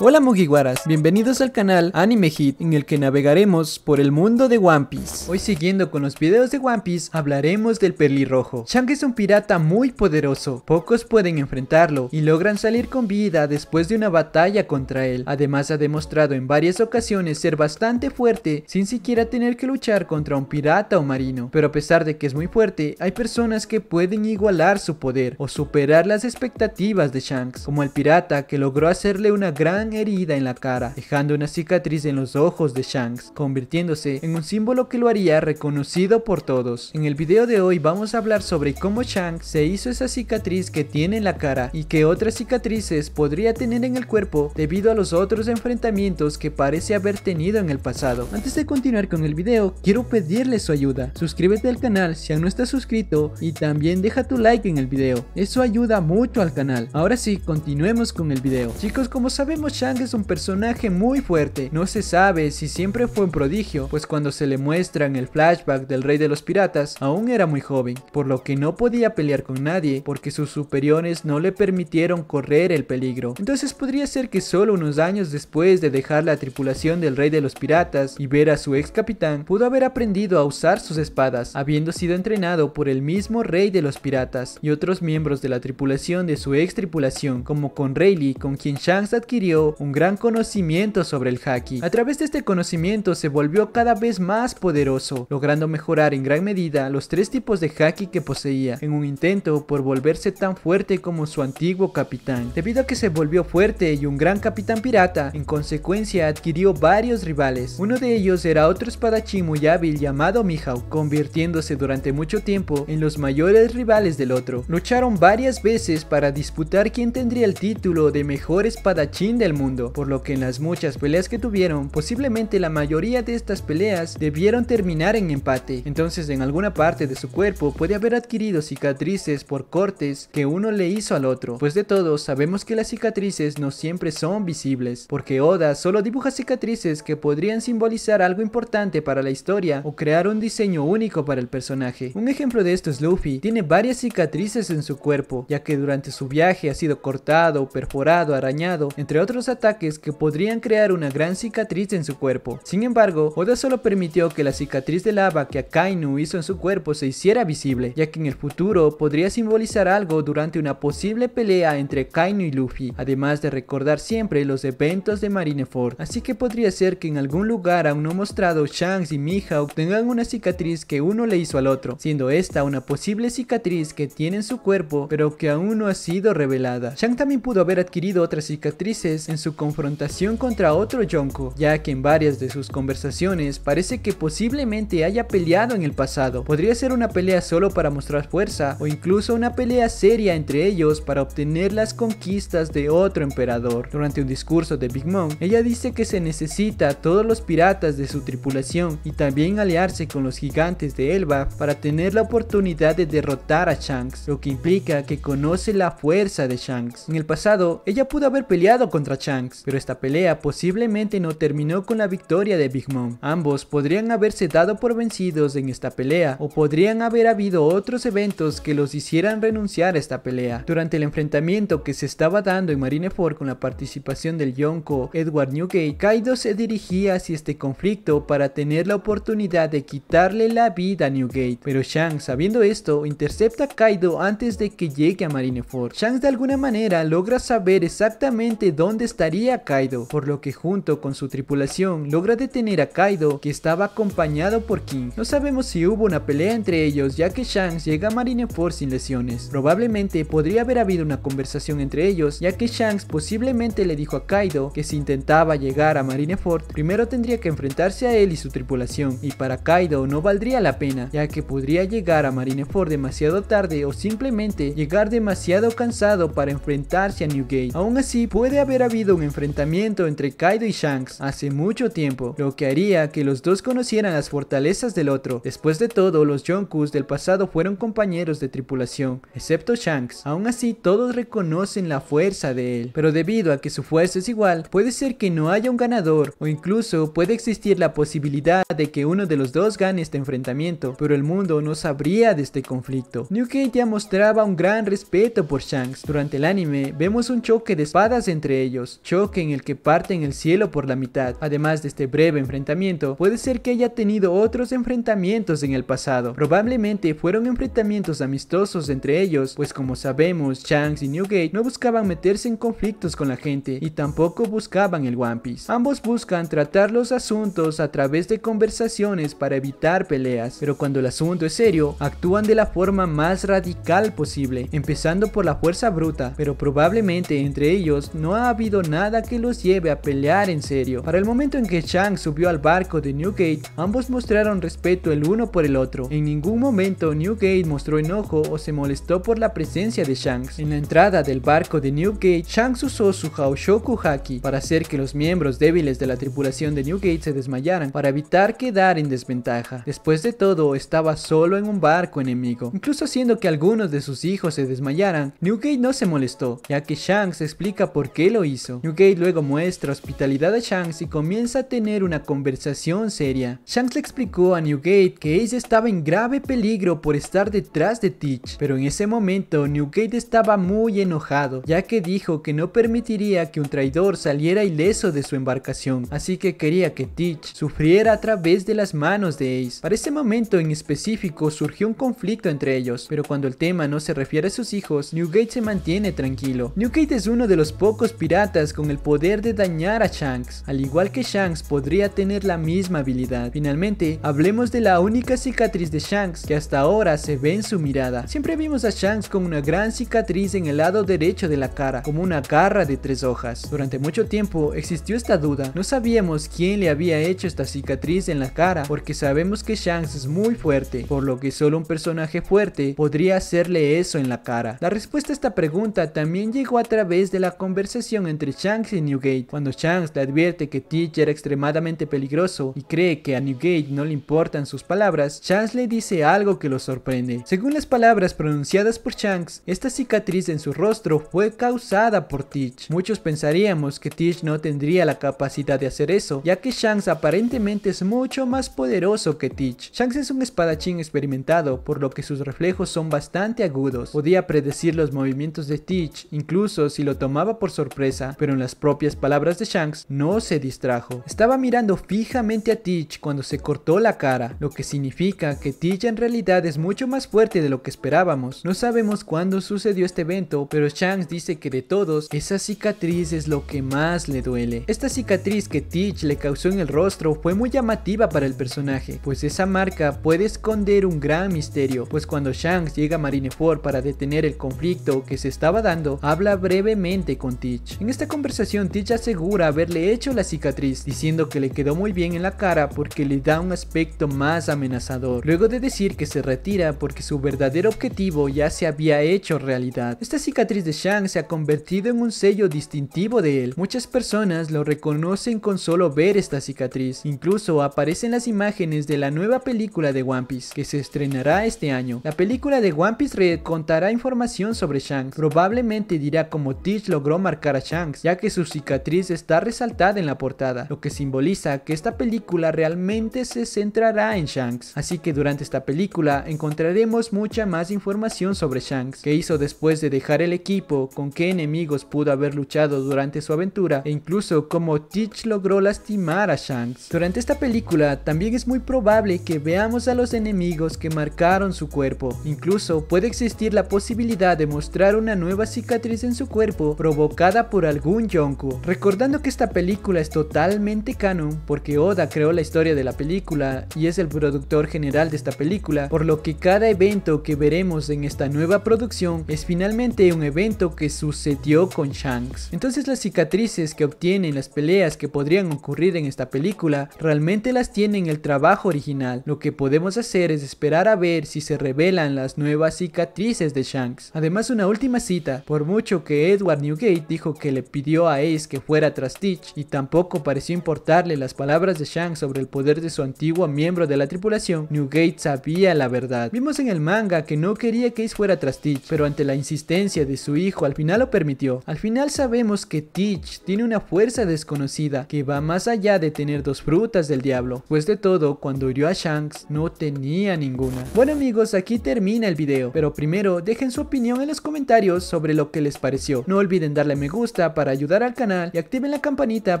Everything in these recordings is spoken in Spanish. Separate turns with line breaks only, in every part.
Hola Mugiwaras, bienvenidos al canal Anime Hit en el que navegaremos por el mundo de One Piece. Hoy siguiendo con los videos de One Piece hablaremos del Rojo. Shank es un pirata muy poderoso, pocos pueden enfrentarlo y logran salir con vida después de una batalla contra él. Además ha demostrado en varias ocasiones ser bastante fuerte sin siquiera tener que luchar contra un pirata o marino. Pero a pesar de que es muy fuerte, hay personas que pueden igualar su poder o superar las expectativas de Shanks, como el pirata que logró hacerle una gran herida en la cara, dejando una cicatriz en los ojos de Shanks, convirtiéndose en un símbolo que lo haría reconocido por todos. En el video de hoy vamos a hablar sobre cómo Shanks se hizo esa cicatriz que tiene en la cara y que otras cicatrices podría tener en el cuerpo debido a los otros enfrentamientos que parece haber tenido en el pasado. Antes de continuar con el video, quiero pedirle su ayuda. Suscríbete al canal si aún no estás suscrito y también deja tu like en el video. Eso ayuda mucho al canal. Ahora sí, continuemos con el video. Chicos, como sabemos, Shang es un personaje muy fuerte, no se sabe si siempre fue un prodigio, pues cuando se le muestra en el flashback del rey de los piratas, aún era muy joven, por lo que no podía pelear con nadie, porque sus superiores no le permitieron correr el peligro. Entonces podría ser que solo unos años después de dejar la tripulación del rey de los piratas y ver a su ex capitán, pudo haber aprendido a usar sus espadas, habiendo sido entrenado por el mismo rey de los piratas y otros miembros de la tripulación de su ex tripulación, como con Rayleigh, con quien Shanks adquirió un gran conocimiento sobre el haki. A través de este conocimiento se volvió cada vez más poderoso, logrando mejorar en gran medida los tres tipos de haki que poseía, en un intento por volverse tan fuerte como su antiguo capitán. Debido a que se volvió fuerte y un gran capitán pirata, en consecuencia adquirió varios rivales. Uno de ellos era otro espadachín muy hábil llamado Mihawk, convirtiéndose durante mucho tiempo en los mayores rivales del otro. Lucharon varias veces para disputar quién tendría el título de mejor espadachín del mundo, por lo que en las muchas peleas que tuvieron, posiblemente la mayoría de estas peleas debieron terminar en empate, entonces en alguna parte de su cuerpo puede haber adquirido cicatrices por cortes que uno le hizo al otro, pues de todos sabemos que las cicatrices no siempre son visibles, porque Oda solo dibuja cicatrices que podrían simbolizar algo importante para la historia o crear un diseño único para el personaje. Un ejemplo de esto es Luffy, tiene varias cicatrices en su cuerpo, ya que durante su viaje ha sido cortado, perforado, arañado, entre otros ataques que podrían crear una gran cicatriz en su cuerpo. Sin embargo, Oda solo permitió que la cicatriz de lava que Kainu hizo en su cuerpo se hiciera visible, ya que en el futuro podría simbolizar algo durante una posible pelea entre Kainu y Luffy, además de recordar siempre los eventos de Marineford. Así que podría ser que en algún lugar aún no mostrado Shanks y Mihawk tengan una cicatriz que uno le hizo al otro, siendo esta una posible cicatriz que tiene en su cuerpo pero que aún no ha sido revelada. Shanks también pudo haber adquirido otras cicatrices su confrontación contra otro Yonko, ya que en varias de sus conversaciones parece que posiblemente haya peleado en el pasado. Podría ser una pelea solo para mostrar fuerza o incluso una pelea seria entre ellos para obtener las conquistas de otro emperador. Durante un discurso de Big Mom, ella dice que se necesita a todos los piratas de su tripulación y también aliarse con los gigantes de Elba para tener la oportunidad de derrotar a Shanks, lo que implica que conoce la fuerza de Shanks. En el pasado, ella pudo haber peleado contra Shanks, pero esta pelea posiblemente no terminó con la victoria de Big Mom. Ambos podrían haberse dado por vencidos en esta pelea o podrían haber habido otros eventos que los hicieran renunciar a esta pelea. Durante el enfrentamiento que se estaba dando en Marineford con la participación del Yonko Edward Newgate, Kaido se dirigía hacia este conflicto para tener la oportunidad de quitarle la vida a Newgate, pero Shanks sabiendo esto intercepta a Kaido antes de que llegue a Marineford. Shanks de alguna manera logra saber exactamente dónde estaría Kaido, por lo que junto con su tripulación logra detener a Kaido, que estaba acompañado por King. No sabemos si hubo una pelea entre ellos, ya que Shanks llega a Marineford sin lesiones. Probablemente podría haber habido una conversación entre ellos, ya que Shanks posiblemente le dijo a Kaido que si intentaba llegar a Marineford, primero tendría que enfrentarse a él y su tripulación, y para Kaido no valdría la pena, ya que podría llegar a Marineford demasiado tarde o simplemente llegar demasiado cansado para enfrentarse a Newgate. Aún así, puede haber habido un enfrentamiento entre Kaido y Shanks hace mucho tiempo, lo que haría que los dos conocieran las fortalezas del otro. Después de todo, los Jonkus del pasado fueron compañeros de tripulación, excepto Shanks. Aún así, todos reconocen la fuerza de él, pero debido a que su fuerza es igual, puede ser que no haya un ganador, o incluso puede existir la posibilidad de que uno de los dos gane este enfrentamiento, pero el mundo no sabría de este conflicto. New ya mostraba un gran respeto por Shanks. Durante el anime, vemos un choque de espadas entre ellos, choque en el que parten el cielo por la mitad. Además de este breve enfrentamiento, puede ser que haya tenido otros enfrentamientos en el pasado. Probablemente fueron enfrentamientos amistosos entre ellos, pues como sabemos, Shanks y Newgate no buscaban meterse en conflictos con la gente y tampoco buscaban el One Piece. Ambos buscan tratar los asuntos a través de conversaciones para evitar peleas, pero cuando el asunto es serio, actúan de la forma más radical posible, empezando por la fuerza bruta, pero probablemente entre ellos no ha habido nada que los lleve a pelear en serio. Para el momento en que Shanks subió al barco de Newgate, ambos mostraron respeto el uno por el otro. En ningún momento Newgate mostró enojo o se molestó por la presencia de Shanks. En la entrada del barco de Newgate, Shanks usó su Haoshoku Haki para hacer que los miembros débiles de la tripulación de Newgate se desmayaran para evitar quedar en desventaja. Después de todo, estaba solo en un barco enemigo. Incluso haciendo que algunos de sus hijos se desmayaran, Newgate no se molestó, ya que Shanks explica por qué lo hizo. Newgate luego muestra hospitalidad a Shanks y comienza a tener una conversación seria. Shanks le explicó a Newgate que Ace estaba en grave peligro por estar detrás de Teach, pero en ese momento Newgate estaba muy enojado, ya que dijo que no permitiría que un traidor saliera ileso de su embarcación, así que quería que Teach sufriera a través de las manos de Ace. Para ese momento en específico surgió un conflicto entre ellos, pero cuando el tema no se refiere a sus hijos, Newgate se mantiene tranquilo. Newgate es uno de los pocos piratas con el poder de dañar a Shanks, al igual que Shanks podría tener la misma habilidad. Finalmente, hablemos de la única cicatriz de Shanks que hasta ahora se ve en su mirada. Siempre vimos a Shanks con una gran cicatriz en el lado derecho de la cara, como una garra de tres hojas. Durante mucho tiempo existió esta duda, no sabíamos quién le había hecho esta cicatriz en la cara, porque sabemos que Shanks es muy fuerte, por lo que solo un personaje fuerte podría hacerle eso en la cara. La respuesta a esta pregunta también llegó a través de la conversación entre entre Shanks y Newgate. Cuando Shanks le advierte que Teach era extremadamente peligroso y cree que a Newgate no le importan sus palabras, Shanks le dice algo que lo sorprende. Según las palabras pronunciadas por Shanks, esta cicatriz en su rostro fue causada por Teach. Muchos pensaríamos que Teach no tendría la capacidad de hacer eso, ya que Shanks aparentemente es mucho más poderoso que Teach. Shanks es un espadachín experimentado, por lo que sus reflejos son bastante agudos. Podía predecir los movimientos de Teach, incluso si lo tomaba por sorpresa pero en las propias palabras de Shanks no se distrajo. Estaba mirando fijamente a Teach cuando se cortó la cara, lo que significa que Teach en realidad es mucho más fuerte de lo que esperábamos. No sabemos cuándo sucedió este evento, pero Shanks dice que de todos, esa cicatriz es lo que más le duele. Esta cicatriz que Teach le causó en el rostro fue muy llamativa para el personaje, pues esa marca puede esconder un gran misterio, pues cuando Shanks llega a Marineford para detener el conflicto que se estaba dando, habla brevemente con Teach. En este esta conversación Teach asegura haberle hecho la cicatriz, diciendo que le quedó muy bien en la cara porque le da un aspecto más amenazador, luego de decir que se retira porque su verdadero objetivo ya se había hecho realidad. Esta cicatriz de Shang se ha convertido en un sello distintivo de él, muchas personas lo reconocen con solo ver esta cicatriz, incluso aparecen las imágenes de la nueva película de One Piece, que se estrenará este año. La película de One Piece Red contará información sobre Shang, probablemente dirá cómo Teach logró marcar a Shang ya que su cicatriz está resaltada en la portada, lo que simboliza que esta película realmente se centrará en Shanks. Así que durante esta película encontraremos mucha más información sobre Shanks, qué hizo después de dejar el equipo, con qué enemigos pudo haber luchado durante su aventura e incluso cómo Teach logró lastimar a Shanks. Durante esta película también es muy probable que veamos a los enemigos que marcaron su cuerpo. Incluso puede existir la posibilidad de mostrar una nueva cicatriz en su cuerpo provocada por algún Yonko. Recordando que esta película es totalmente canon, porque Oda creó la historia de la película y es el productor general de esta película, por lo que cada evento que veremos en esta nueva producción es finalmente un evento que sucedió con Shanks. Entonces las cicatrices que obtienen las peleas que podrían ocurrir en esta película realmente las tienen el trabajo original. Lo que podemos hacer es esperar a ver si se revelan las nuevas cicatrices de Shanks. Además una última cita, por mucho que Edward Newgate dijo que le pidió a Ace que fuera tras Teach y tampoco pareció importarle las palabras de Shanks sobre el poder de su antiguo miembro de la tripulación, Newgate sabía la verdad. Vimos en el manga que no quería que Ace fuera tras Teach, pero ante la insistencia de su hijo al final lo permitió. Al final sabemos que Teach tiene una fuerza desconocida que va más allá de tener dos frutas del diablo, pues de todo cuando hirió a Shanks no tenía ninguna. Bueno amigos aquí termina el video, pero primero dejen su opinión en los comentarios sobre lo que les pareció. No olviden darle me gusta para ayudar al canal y activen la campanita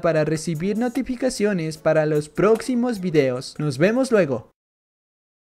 para recibir notificaciones para los próximos videos. Nos vemos luego.